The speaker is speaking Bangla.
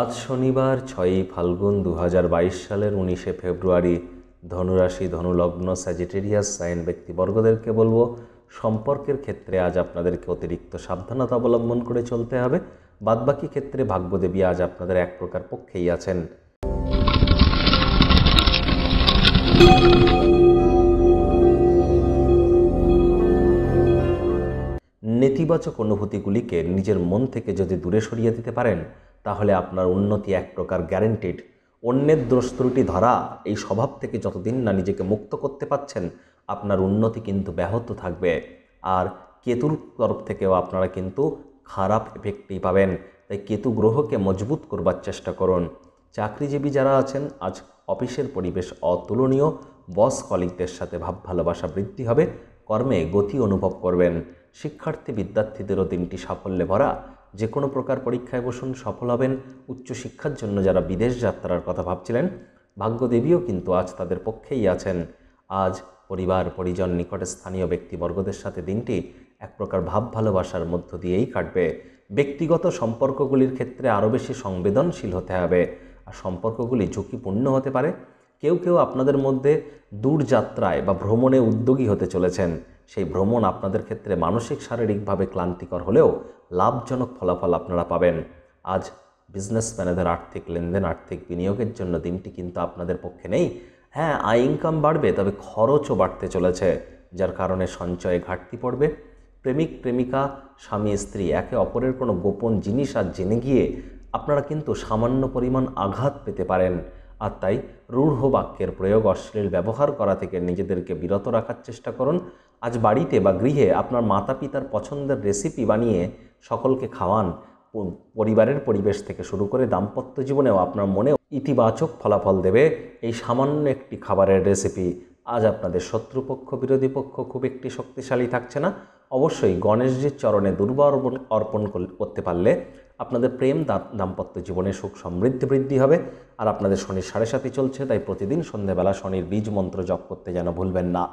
আজ শনিবার ছয়ই ফাল্গুন দু সালের উনিশে ফেব্রুয়ারি ধনুরাশি ধনুলগ্ন স্যাজিটেরিয়াস সাইন ব্যক্তিবর্গদেরকে বলবো সম্পর্কের ক্ষেত্রে আজ আপনাদেরকে অতিরিক্ত সাবধানতা অবলম্বন করে চলতে হবে বাদবাকি ক্ষেত্রে ভাগ্যদেবী আজ আপনাদের এক প্রকার পক্ষেই আছেন নেতিবাচক অনুভূতিগুলিকে নিজের মন থেকে যদি দূরে সরিয়ে দিতে পারেন তাহলে আপনার উন্নতি এক প্রকার গ্যারেন্টিড অন্যের দ্রস্ত্রুটি ধরা এই স্বভাব থেকে যতদিন না নিজেকে মুক্ত করতে পাচ্ছেন আপনার উন্নতি কিন্তু ব্যাহত থাকবে আর কেতুর তরফ থেকেও আপনারা কিন্তু খারাপ এফেক্টই পাবেন তাই কেতু গ্রহকে মজবুত করবার চেষ্টা করুন চাকরিজীবী যারা আছেন আজ অফিসের পরিবেশ অতুলনীয় বস কলিগদের সাথে ভাব ভালোবাসা বৃদ্ধি হবে কর্মে গতি অনুভব করবেন শিক্ষার্থী বিদ্যার্থীদেরও দিনটি সাফল্যে ভরা যে কোনো প্রকার পরীক্ষায় বসুন সফল হবেন উচ্চশিক্ষার জন্য যারা বিদেশ যাত্রার কথা ভাবছিলেন ভাগ্যদেবীও কিন্তু আজ তাদের পক্ষেই আছেন আজ পরিবার পরিজন নিকটে স্থানীয় ব্যক্তিবর্গদের সাথে দিনটি এক প্রকার ভাব ভালোবাসার মধ্য দিয়েই কাটবে ব্যক্তিগত সম্পর্কগুলির ক্ষেত্রে আরও বেশি সংবেদনশীল হতে হবে আর সম্পর্কগুলি ঝুঁকিপূর্ণ হতে পারে কেউ কেউ আপনাদের মধ্যে দূরযাত্রায় বা ভ্রমণে উদ্যোগী হতে চলেছেন সেই ভ্রমণ আপনাদের ক্ষেত্রে মানসিক শারীরিকভাবে ক্লান্তিকর হলেও লাভজনক ফলাফল আপনারা পাবেন আজ বিজনেসম্যানেদের আর্থিক লেনদেন আর্থিক বিনিয়োগের জন্য দিনটি কিন্তু আপনাদের পক্ষে নেই হ্যাঁ আয় ইনকাম বাড়বে তবে খরচও বাড়তে চলেছে যার কারণে সঞ্চয়ে ঘাটতি পড়বে প্রেমিক প্রেমিকা স্বামী স্ত্রী একে অপরের কোনো গোপন জিনিস আর জেনে গিয়ে আপনারা কিন্তু সামান্য পরিমাণ আঘাত পেতে পারেন আর তাই রূঢ় বাক্যের প্রয়োগ অশ্লীল ব্যবহার করা থেকে নিজেদেরকে বিরত রাখার চেষ্টা করুন আজ বাড়িতে বা গৃহে আপনার মাতা পিতার পছন্দের রেসিপি বানিয়ে সকলকে খাওয়ান পরিবারের পরিবেশ থেকে শুরু করে দাম্পত্য জীবনেও আপনার মনে ইতিবাচক ফলাফল দেবে এই সামান্য একটি খাবারের রেসিপি আজ আপনাদের শত্রুপক্ষ বিরোধী পক্ষ খুব একটি শক্তিশালী থাকছে না অবশ্যই গণেশজির চরণে দুর্বা অর্পণ করতে পারলে আপনাদের প্রেম দাম্পত্য জীবনে সুখ সমৃদ্ধি বৃদ্ধি হবে আর আপনাদের শনির সাড়ে সাথে চলছে তাই প্রতিদিন সন্ধেবেলা শনির বীজ মন্ত্র জপ করতে যেন ভুলবেন না